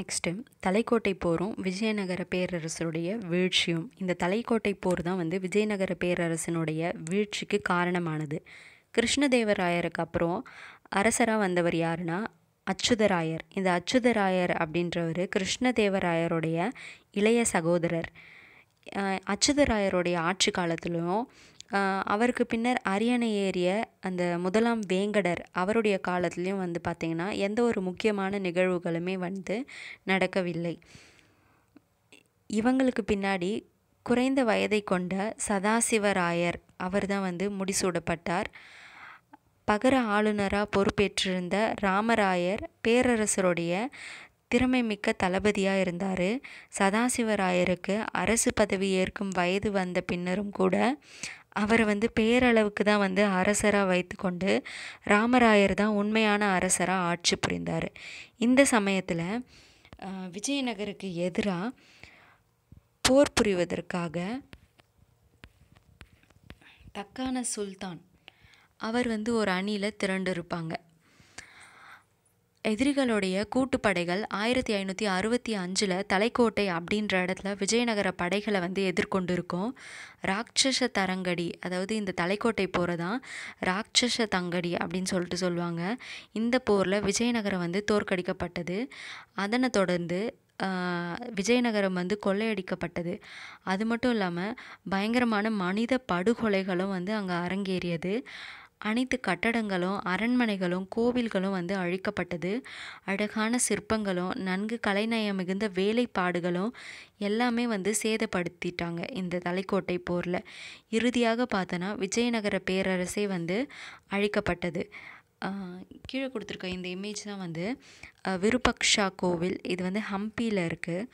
Next Talikota போரும் விஜயநகர பேரரசருடைய வீழ்ச்சியும் இந்த தலைக்கோட்டை போர் தான் வந்து விஜயநகர பேரரசனுடைய வீழ்ச்சிக்கு காரணமானது கிருஷ்ணதேவராயருக்கு அப்புறம் அரசராக வந்தவர் யாருன்னா அச்சுதராயர் இந்த அச்சுதராயர் அப்படின்றவர் கிருஷ்ணதேவராயருடைய இளைய சகோதரர் அச்சுதராயருடைய ஆட்சி காலத்திலும் அவருக்கு பின்னர் அரியணை ஏறிய அந்த முதலாம் வேங்கடர் அவருடைய காலத்துலேயும் வந்து பார்த்திங்கன்னா எந்த ஒரு முக்கியமான நிகழ்வுகளுமே வந்து நடக்கவில்லை இவங்களுக்கு பின்னாடி குறைந்த வயதை கொண்ட சதாசிவராயர் அவர் தான் வந்து முடிசூடப்பட்டார் பகர ஆளுநராக பொறுப்பேற்றிருந்த ராமராயர் பேரரசருடைய திறமை மிக்க தளபதியாக இருந்தார் சதாசிவராயருக்கு அரசு பதவி ஏற்கும் வயது வந்த பின்னரும் கூட அவரை வந்து பேரளவுக்கு தான் வந்து அரசராக வைத்துக்கொண்டு ராமராயர் தான் உண்மையான அரசராக ஆட்சி புரிந்தார் இந்த சமயத்தில் விஜயநகருக்கு எதிராக போர் புரிவதற்காக தக்கான சுல்தான் அவர் வந்து ஒரு அணியில் திரண்டு இருப்பாங்க எதிரிகளுடைய கூட்டுப்படைகள் ஆயிரத்தி ஐநூற்றி அறுபத்தி அஞ்சில் தலைக்கோட்டை அப்படின்ற இடத்துல விஜயநகர படைகளை வந்து எதிர்கொண்டு ராட்சச தரங்கடி அதாவது இந்த தலைக்கோட்டை போரை தான் ராட்சச தங்கடி அப்படின்னு சொல்லிட்டு சொல்லுவாங்க இந்த போரில் விஜயநகரம் வந்து தோற்கடிக்கப்பட்டது அதனை தொடர்ந்து விஜயநகரம் வந்து கொள்ளையடிக்கப்பட்டது அது மட்டும் இல்லாமல் பயங்கரமான மனித படுகொலைகளும் வந்து அங்கே அரங்கேறியது அனைத்து கட்டடங்களும் அரண்மனைகளும் கோவில்களும் வந்து அழிக்கப்பட்டது அழகான சிற்பங்களும் நன்கு கலைநயம் மிகுந்த வேலைப்பாடுகளும் எல்லாமே வந்து சேதப்படுத்திட்டாங்க இந்த தலைக்கோட்டை போரில் இறுதியாக பார்த்தோன்னா விஜயநகர பேரரசே வந்து அழிக்கப்பட்டது கீழே கொடுத்துருக்க இந்த இமேஜ் தான் வந்து விருபக்ஷா கோவில் இது வந்து ஹம்பியில் இருக்குது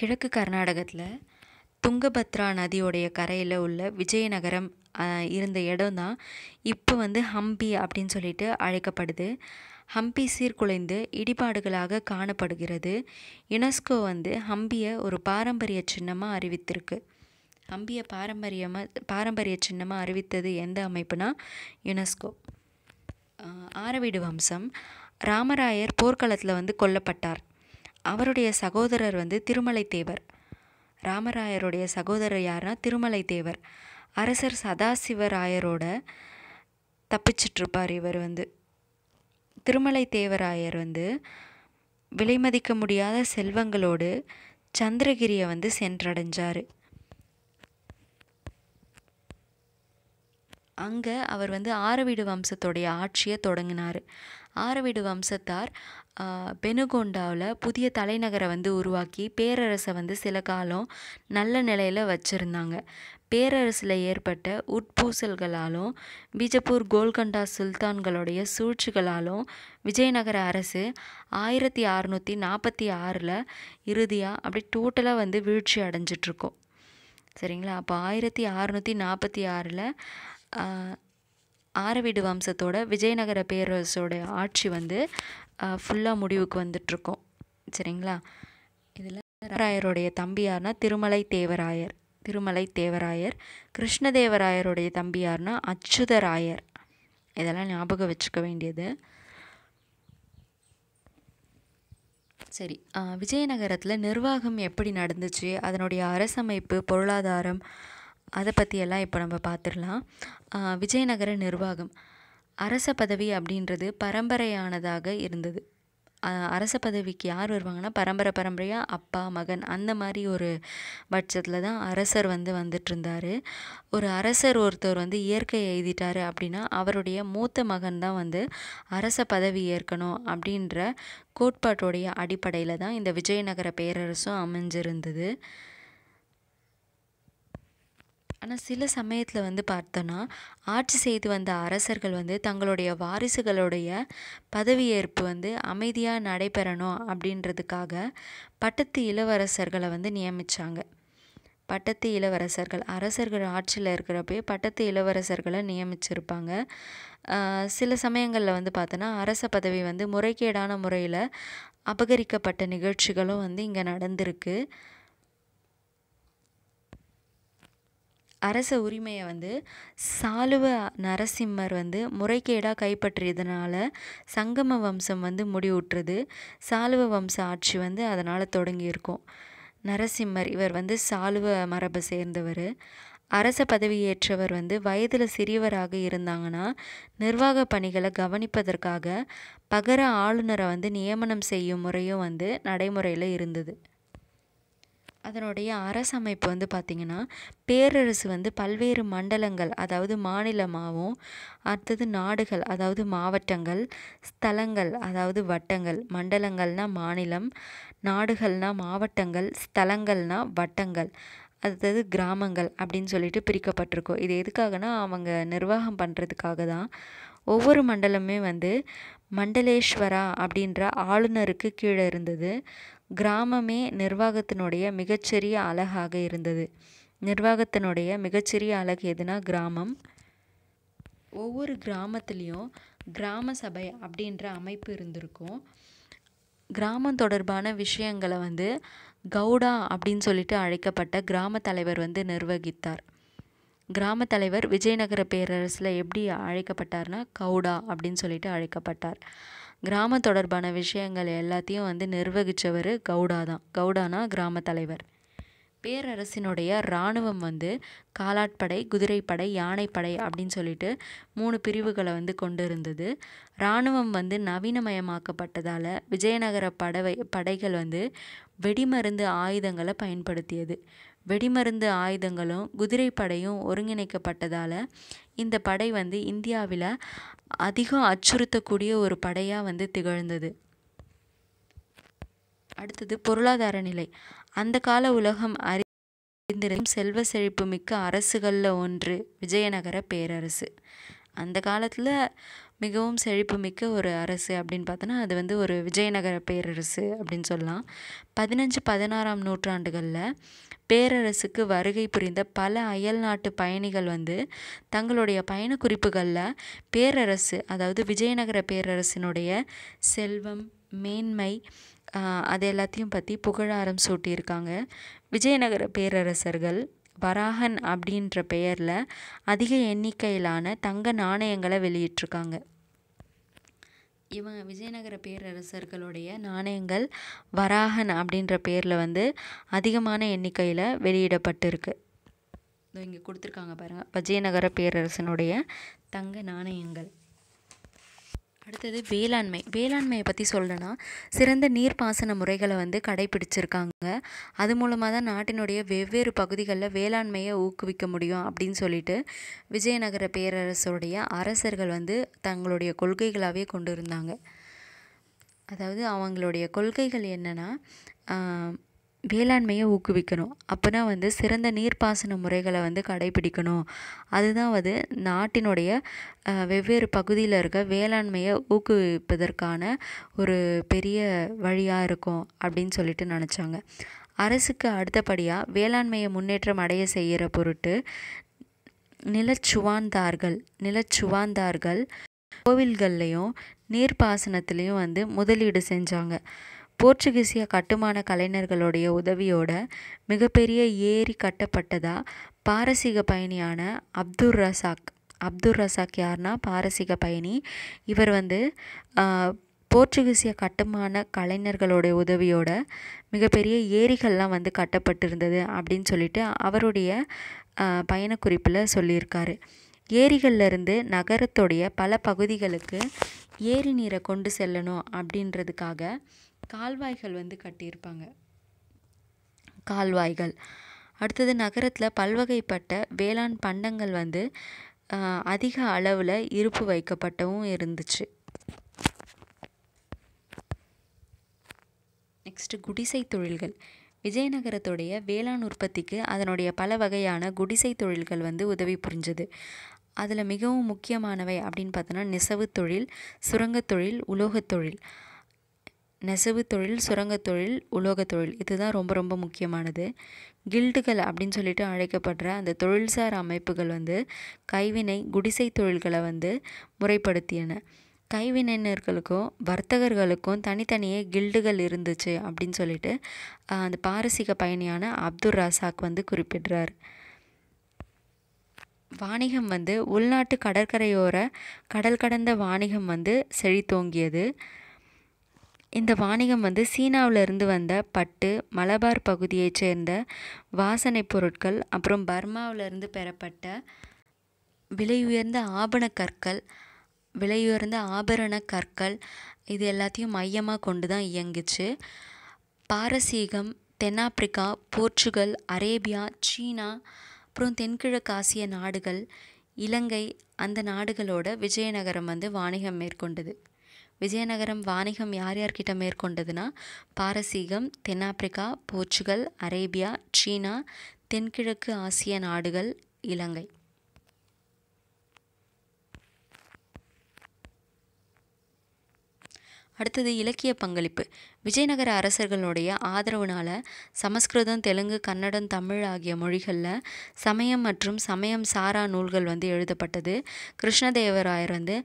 கிழக்கு கர்நாடகத்தில் துங்கபத்ரா நதியோடைய கரையில் உள்ள விஜயநகரம் இருந்த இடம் தான் இப்போ வந்து ஹம்பி அப்படின்னு சொல்லிட்டு அழைக்கப்படுது ஹம்பி சீர்குலைந்து இடிபாடுகளாக காணப்படுகிறது யுனெஸ்கோ வந்து ஹம்பியை ஒரு பாரம்பரிய சின்னமாக அறிவித்திருக்கு ஹம்பியை பாரம்பரியமாக பாரம்பரிய சின்னமாக அறிவித்தது எந்த அமைப்புனா யுனெஸ்கோ ஆரவீடு வம்சம் ராமராயர் போர்க்களத்தில் வந்து கொல்லப்பட்டார் அவருடைய சகோதரர் வந்து திருமலை தேவர் ராமராயருடைய சகோதரர் யாருனா திருமலை தேவர் அரசர் சதாசிவராயரோட தப்பிச்சிட்ருப்பார் இவர் வந்து திருமலை தேவராயர் வந்து விலைமதிக்க முடியாத செல்வங்களோடு சந்திரகிரியை வந்து சென்றடைஞ்சார் அங்கே அவர் வந்து ஆரவீடு வம்சத்துடைய ஆட்சியை தொடங்கினார் ஆரவிடு வம்சத்தார் பெனுகொண்டாவில் புதிய தலைநகரை வந்து உருவாக்கி பேரரசை வந்து சில காலம் நல்ல நிலையில் வச்சுருந்தாங்க பேரரசில் ஏற்பட்ட உட்பூசல்களாலும் பீஜப்பூர் கோல்கண்டா சுல்தான்களுடைய சூழ்ச்சிகளாலும் விஜயநகர அரசு ஆயிரத்தி அறநூற்றி நாற்பத்தி ஆறில் இறுதியாக அப்படி டோட்டலாக வந்து வீழ்ச்சி அடைஞ்சிட்ருக்கோம் சரிங்களா அப்போ ஆயிரத்தி அறநூற்றி நாற்பத்தி ஆறில் ஆரவீடு வம்சத்தோட விஜயநகர பேரரசோட ஆட்சி வந்து ஃபுல்லாக முடிவுக்கு வந்துட்ருக்கோம் சரிங்களா இதில் ராயருடைய தம்பி திருமலை தேவராயர் திருமலை தேவராயர் கிருஷ்ணதேவராயருடைய தம்பி யார்னா அச்சுதராயர் இதெல்லாம் ஞாபகம் வச்சுக்க வேண்டியது சரி விஜயநகரத்தில் நிர்வாகம் எப்படி நடந்துச்சு அதனுடைய அரசமைப்பு பொருளாதாரம் அதை பற்றியெல்லாம் இப்போ நம்ம பார்த்துடலாம் விஜயநகர நிர்வாகம் அரச பதவி அப்படின்றது பரம்பரையானதாக இருந்தது அரச பதவிக்கு யார் வருவாங்கன்னா பரம்பரை பரம்பரையாக அப்பா மகன் அந்த மாதிரி ஒரு பட்சத்தில் தான் அரசர் வந்து இருந்தார் ஒரு அரசர் ஒருத்தர் வந்து இயற்கையை எழுதிட்டார் அப்படின்னா அவருடைய மூத்த மகன் தான் வந்து அரச பதவி ஏற்கணும் அப்படின்ற கோட்பாட்டோடைய அடிப்படையில் தான் இந்த விஜயநகர பேரரசும் அமைஞ்சிருந்தது ஆனால் சில சமயத்தில் வந்து பார்த்தோன்னா ஆட்சி செய்து வந்த அரசர்கள் வந்து தங்களுடைய வாரிசுகளுடைய பதவியேற்பு வந்து அமைதியாக நடைபெறணும் அப்படின்றதுக்காக பட்டத்து இளவரசர்களை வந்து நியமித்தாங்க பட்டத்து இளவரசர்கள் அரசர்கள் ஆட்சியில் இருக்கிறப்பே பட்டத்து இளவரசர்களை நியமிச்சிருப்பாங்க சில சமயங்களில் வந்து பார்த்தோன்னா அரச பதவி வந்து முறைகேடான முறையில் அபகரிக்கப்பட்ட நிகழ்ச்சிகளும் வந்து இங்கே நடந்திருக்கு அரச உரிமையை வந்து சாலுவ நரசிம்மர் வந்து முறைகேடாக கைப்பற்றியதுனால சங்கம வம்சம் வந்து முடிவுற்றுது சாலுவ வம்ச ஆட்சி வந்து அதனால் தொடங்கியிருக்கும் நரசிம்மர் இவர் வந்து சாலுவ மரபை சேர்ந்தவர் அரச பதவியேற்றவர் வந்து வயதில் சிறியவராக இருந்தாங்கன்னா நிர்வாக பணிகளை கவனிப்பதற்காக பகர ஆளுநரை வந்து நியமனம் செய்யும் முறையும் வந்து நடைமுறையில் இருந்தது அதனுடைய அரசமைப்பு வந்து பார்த்திங்கன்னா பேரரசு வந்து பல்வேறு மண்டலங்கள் அதாவது மாநிலமாகவும் அடுத்தது நாடுகள் அதாவது மாவட்டங்கள் ஸ்தலங்கள் அதாவது வட்டங்கள் மண்டலங்கள்னா மாநிலம் நாடுகள்னா மாவட்டங்கள் ஸ்தலங்கள்னா வட்டங்கள் அடுத்தது கிராமங்கள் அப்படின்னு சொல்லிட்டு பிரிக்கப்பட்டிருக்கோம் இது எதுக்காகனா அவங்க நிர்வாகம் பண்ணுறதுக்காக தான் ஒவ்வொரு மண்டலமே வந்து மண்டலேஸ்வரா அப்படின்ற ஆளுநருக்கு கீழே இருந்தது கிராமமே நிர்வாகத்தினுடைய மிகச்சிறிய அழகாக இருந்தது நிர்வாகத்தினுடைய மிகச்சிறிய அழகு எதுனா கிராமம் ஒவ்வொரு கிராமத்துலேயும் கிராம சபை அப்படின்ற அமைப்பு இருந்திருக்கும் கிராமம் தொடர்பான விஷயங்களை வந்து கவுடா அப்படின்னு சொல்லிட்டு அழைக்கப்பட்ட கிராம தலைவர் வந்து நிர்வகித்தார் கிராம தலைவர் விஜயநகர பேரரசில் எப்படி அழைக்கப்பட்டார்னா கவுடா அப்படின்னு சொல்லிட்டு அழைக்கப்பட்டார் கிராம தொடர்பான விஷயங்கள் எல்லாத்தையும் வந்து நிர்வகித்தவர் கவுடா தான் கவுடானா கிராம தலைவர் பேரரசினுடைய இராணுவம் வந்து காலாட்படை குதிரைப்படை யானைப்படை அப்படின்னு சொல்லிட்டு மூணு பிரிவுகளை வந்து கொண்டு இருந்தது இராணுவம் வந்து நவீனமயமாக்கப்பட்டதால் விஜயநகர படவை படைகள் வந்து வெடிமருந்து ஆயுதங்களை பயன்படுத்தியது வெடிமருந்து ஆயுதங்களும் குதிரைப்படையும் ஒருங்கிணைக்கப்பட்டதால் இந்த படை வந்து இந்தியாவில் அதிகம் அச்சுறுத்தக்கூடிய ஒரு படையாக வந்து திகழ்ந்தது அடுத்தது பொருளாதார நிலை அந்த கால உலகம் அறிந்திருந்தும் செல்வ செழிப்பு மிக்க அரசுகளில் ஒன்று விஜயநகர பேரரசு அந்த காலத்தில் மிகவும் செழிப்புமிக்க ஒரு அரசு அப்படின்னு பார்த்தோன்னா அது வந்து ஒரு விஜயநகர பேரரசு அப்படின்னு சொல்லலாம் பதினஞ்சு பதினாறாம் நூற்றாண்டுகளில் பேரரசுக்கு வருகை புரிந்த பல அயல் நாட்டு பயணிகள் வந்து தங்களுடைய பயண குறிப்புகளில் பேரரசு அதாவது விஜயநகர பேரரசினுடைய செல்வம் மேன்மை அது எல்லாத்தையும் பற்றி புகழாரம் சூட்டியிருக்காங்க விஜயநகர பேரரசர்கள் வராகன் அப்படின்ற பெயரில் அதிக எண்ணிக்கையிலான தங்க நாணயங்களை வெளியிட்டிருக்காங்க இவன் விஜயநகர பேரரசர்களுடைய நாணயங்கள் வராகன் அப்படின்ற பேரில் வந்து அதிகமான எண்ணிக்கையில் வெளியிடப்பட்டிருக்கு இங்கே கொடுத்துருக்காங்க பாருங்கள் விஜயநகர பேரரசனுடைய தங்க நாணயங்கள் அடுத்தது வேளாண்மை வேளாண்மையை பற்றி சொல்லணுன்னா சிறந்த நீர்ப்பாசன முறைகளை வந்து கடைபிடிச்சிருக்காங்க அது மூலமாக தான் நாட்டினுடைய வெவ்வேறு பகுதிகளில் வேளாண்மையை ஊக்குவிக்க முடியும் அப்படின்னு சொல்லிட்டு விஜயநகர பேரரசுடைய அரசர்கள் வந்து தங்களுடைய கொள்கைகளாகவே கொண்டு இருந்தாங்க அதாவது அவங்களுடைய கொள்கைகள் என்னென்னா வேளாண்மையை ஊக்குவிக்கணும் அப்போனா வந்து சிறந்த நீர்ப்பாசன முறைகளை வந்து கடைபிடிக்கணும் அதுதான் வந்து நாட்டினுடைய வெவ்வேறு பகுதியில் இருக்க வேளாண்மையை ஊக்குவிப்பதற்கான ஒரு பெரிய வழியாக இருக்கும் அப்படின்னு சொல்லிட்டு நினச்சாங்க அரசுக்கு அடுத்தபடியாக வேளாண்மையை முன்னேற்றம் அடைய செய்கிற பொருட்டு நிலச்சுவாந்தார்கள் நிலச்சுவாந்தார்கள் கோவில்கள்லேயும் நீர்ப்பாசனத்துலேயும் வந்து முதலீடு செஞ்சாங்க போர்ச்சுகீசிய கட்டுமான கலைஞர்களுடைய உதவியோட மிகப்பெரிய ஏரி கட்டப்பட்டதா பாரசீக பயணியான அப்துர் ரசாக் அப்துர் ரசாக் யார்னா பாரசீக பயணி இவர் வந்து போர்ச்சுகீசிய கட்டுமான கலைஞர்களுடைய உதவியோட மிகப்பெரிய ஏரிகள்லாம் வந்து கட்டப்பட்டிருந்தது அப்படின்னு சொல்லிட்டு அவருடைய பயணக்குறிப்பில் சொல்லியிருக்காரு ஏரிகள்லேருந்து நகரத்துடைய பல பகுதிகளுக்கு ஏரி நீரை கொண்டு செல்லணும் அப்படின்றதுக்காக கால்வாய்கள் வந்து கட்டியிருப்பாங்க கால்வாய்கள் அடுத்தது நகரத்தில் பல்வகைப்பட்ட வேளாண் பண்டங்கள் வந்து அதிக அளவில் இருப்பு வைக்கப்பட்டவும் இருந்துச்சு நெக்ஸ்ட் குடிசை தொழில்கள் விஜயநகரத்துடைய வேளாண் உற்பத்திக்கு அதனுடைய பல வகையான குடிசை தொழில்கள் வந்து உதவி புரிஞ்சது அதில் மிகவும் முக்கியமானவை அப்படின்னு பார்த்தோன்னா நெசவு தொழில் சுரங்கத் தொழில் உலோகத் தொழில் நெசவு தொழில் சுரங்கத் தொழில் உலோகத் தொழில் இதுதான் ரொம்ப ரொம்ப முக்கியமானது கில்டுகள் அப்படின்னு சொல்லிட்டு அழைக்கப்படுற அந்த தொழில்சார் அமைப்புகள் வந்து கைவினை குடிசை தொழில்களை வந்து முறைப்படுத்தியன கைவினைஞர்களுக்கும் வர்த்தகர்களுக்கும் தனித்தனியே கில்டுகள் இருந்துச்சு அப்படின்னு சொல்லிட்டு அந்த பாரசீக பயணியான அப்துல் ராசாக் வந்து குறிப்பிடுறார் வாணிகம் வந்து உள்நாட்டு கடற்கரையோர கடல் கடந்த வாணிகம் வந்து செழித்தோங்கியது இந்த வாணிகம் வந்து சீனாவிலிருந்து வந்த பட்டு மலபார் பகுதியைச் சேர்ந்த வாசனை பொருட்கள் அப்புறம் பர்மாவிலிருந்து பெறப்பட்ட விலையுயர்ந்த ஆபண கற்கள் விலையுயர்ந்த ஆபரண கற்கள் இது எல்லாத்தையும் மையமாக கொண்டு தான் இயங்குச்சு பாரசீகம் தென்னாப்பிரிக்கா போர்ச்சுகல் அரேபியா சீனா அப்புறம் தென்கிழக்கு ஆசிய நாடுகள் இலங்கை அந்த நாடுகளோட விஜயநகரம் வந்து வாணிகம் மேற்கொண்டது விஜயநகரம் வாணிகம் யார் யார்கிட்ட மேற்கொண்டதுன்னா பாரசீகம் தென்னாப்பிரிக்கா போர்ச்சுகல் அரேபியா சீனா தென்கிழக்கு ஆசிய நாடுகள் இலங்கை அடுத்தது இலக்கிய பங்களிப்பு விஜயநகர அரசர்களுடைய ஆதரவுனால சமஸ்கிருதம் தெலுங்கு கன்னடம் தமிழ் ஆகிய மொழிகளில் சமயம் மற்றும் சமயம் சாரா நூல்கள் வந்து எழுதப்பட்டது கிருஷ்ணதேவராயர் வந்து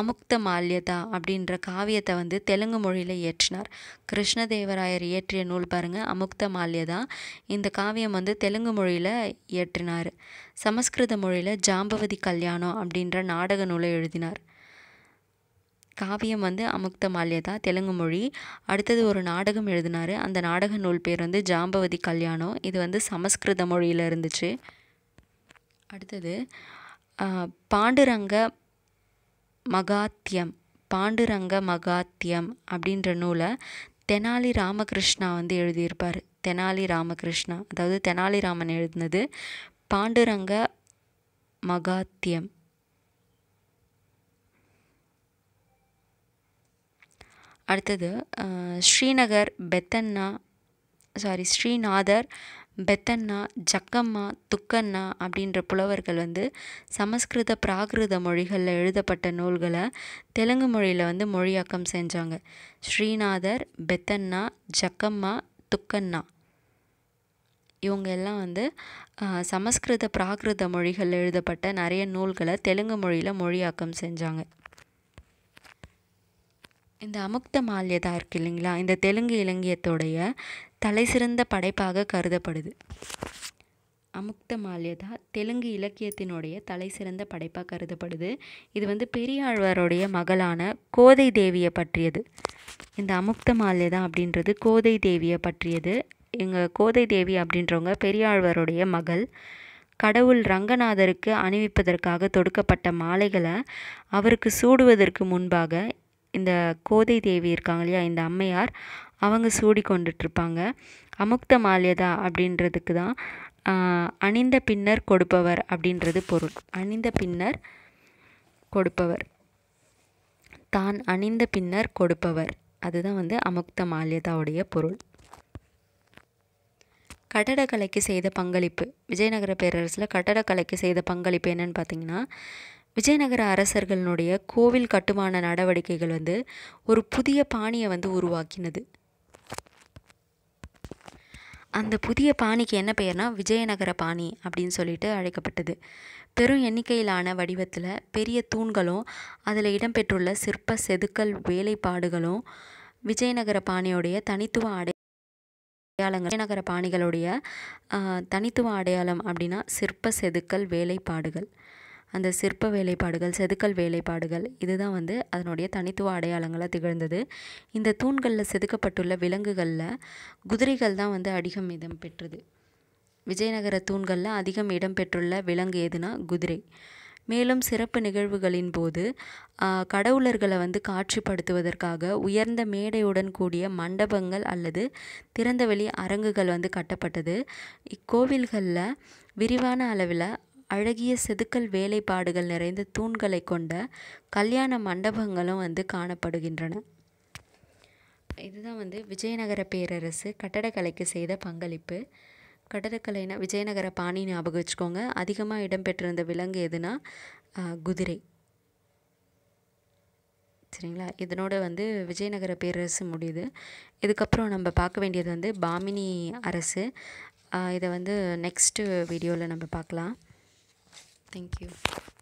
அமுக்த மால்யதா அப்படின்ற காவியத்தை வந்து தெலுங்கு மொழியில் இயற்றினார் கிருஷ்ணதேவராயர் இயற்றிய நூல் பாருங்கள் அமுக்த மால்யதா இந்த காவியம் வந்து தெலுங்கு மொழியில் இயற்றினார் சமஸ்கிருத மொழியில் ஜாம்பவதி கல்யாணம் அப்படின்ற நாடக நூலை எழுதினார் காவியம் வந்து அமுக்த மல்யதா தெலுங்கு மொழி அடுத்தது ஒரு நாடகம் எழுதினார் அந்த நாடக நூல் பேர் வந்து ஜாம்பவதி கல்யாணம் இது வந்து சமஸ்கிருத மொழியில் இருந்துச்சு அடுத்தது பாண்டுரங்க மகாத்தியம் பாண்டுரங்க மகாத்தியம் அப்படின்ற நூலை தெனாலி ராமகிருஷ்ணா வந்து எழுதியிருப்பார் தெனாலி ராமகிருஷ்ணா அதாவது தெனாலிராமன் எழுதினது பாண்டுரங்க மகாத்தியம் அடுத்தது ஸ்ரீநகர் பெத்தன்னா சாரி ஸ்ரீநாதர் பெத்தன்னா ஜக்கம்மா துக்கண்ணா அப்படின்ற புலவர்கள் வந்து சமஸ்கிருத பிராகிருத மொழிகளில் எழுதப்பட்ட நூல்களை தெலுங்கு மொழியில் வந்து மொழியாக்கம் செஞ்சாங்க ஸ்ரீநாதர் பெத்தன்னா ஜக்கம்மா துக்கண்ணா இவங்க எல்லாம் வந்து சமஸ்கிருத பிராகிருத மொழிகளில் எழுதப்பட்ட நிறைய நூல்களை தெலுங்கு மொழியில் மொழியாக்கம் செஞ்சாங்க இந்த அமுக்த மால்யதா இருக்கு இல்லைங்களா இந்த தெலுங்கு இலங்கியத்துடைய தலைசிறந்த படைப்பாக கருதப்படுது அமுக்த மால்யதா தெலுங்கு இலக்கியத்தினுடைய தலைசிறந்த படைப்பாக கருதப்படுது இது வந்து பெரியாழ்வாருடைய மகளான கோதை தேவியை பற்றியது இந்த அமுக்த மால்யதா அப்படின்றது கோதை தேவியை பற்றியது எங்கள் கோதை தேவி அப்படின்றவங்க பெரியாழ்வாருடைய மகள் கடவுள் ரங்கநாதருக்கு அணிவிப்பதற்காக தொடுக்கப்பட்ட மாலைகளை அவருக்கு சூடுவதற்கு முன்பாக இந்த கோதை தேவி இருக்காங்க இல்லையா இந்த அம்மையார் அவங்க சூடி கொண்டுட்ருப்பாங்க அமுக்த மால்யதா அப்படின்றதுக்கு தான் அணிந்த பின்னர் கொடுப்பவர் அப்படின்றது பொருள் அணிந்த பின்னர் கொடுப்பவர் தான் அணிந்த பின்னர் கொடுப்பவர் அதுதான் வந்து அமுக்த மால்யதாவுடைய பொருள் கட்டடக்கலைக்கு செய்த பங்களிப்பு விஜயநகர பேரரசில் கட்டடக்கலைக்கு செய்த பங்களிப்பு என்னன்னு பார்த்தீங்கன்னா விஜயநகர அரசர்களினுடைய கோவில் கட்டுமான நடவடிக்கைகள் வந்து ஒரு புதிய பாணியை வந்து உருவாக்கினது அந்த புதிய பாணிக்கு என்ன பெயர்னா விஜயநகர பாணி அப்படின்னு சொல்லிட்டு அழைக்கப்பட்டது பெரும் எண்ணிக்கையிலான வடிவத்தில் பெரிய தூண்களும் அதில் இடம்பெற்றுள்ள சிற்ப செதுக்கல் வேலைப்பாடுகளும் விஜயநகர பாணியோடைய தனித்துவ அடை அடையாளங்கள் விஜயநகர பாணிகளுடைய தனித்துவ அடையாளம் அப்படின்னா சிற்ப செதுக்கல் வேலைப்பாடுகள் அந்த சிற்ப வேலைப்பாடுகள் செதுக்கல் வேலைப்பாடுகள் இதுதான் வந்து அதனுடைய தனித்துவ அடையாளங்களாக திகழ்ந்தது இந்த தூண்களில் செதுக்கப்பட்டுள்ள விலங்குகளில் குதிரைகள் தான் வந்து அதிகம் இடம் பெற்றது விஜயநகர தூண்களில் அதிகம் இடம் பெற்றுள்ள விலங்கு எதுனா குதிரை மேலும் சிறப்பு நிகழ்வுகளின் போது கடவுளர்களை வந்து காட்சிப்படுத்துவதற்காக உயர்ந்த மேடையுடன் கூடிய மண்டபங்கள் அல்லது திறந்தவெளி அரங்குகள் வந்து கட்டப்பட்டது இக்கோவில்களில் விரிவான அளவில் அழகிய செதுக்கல் வேலைப்பாடுகள் நிறைந்த தூண்களை கொண்ட கல்யாண மண்டபங்களும் வந்து காணப்படுகின்றன இதுதான் வந்து விஜயநகர பேரரசு கட்டடக்கலைக்கு செய்த பங்களிப்பு கட்டடக்கலைனா விஜயநகர பாணி ஞாபகம் வச்சுக்கோங்க அதிகமாக இடம்பெற்றிருந்த விலங்கு எதுனா குதிரை சரிங்களா இதனோட வந்து விஜயநகர பேரரசு முடியுது இதுக்கப்புறம் நம்ம பார்க்க வேண்டியது வந்து பாமினி அரசு இதை வந்து நெக்ஸ்ட்டு வீடியோவில் நம்ம பார்க்கலாம் Thank you.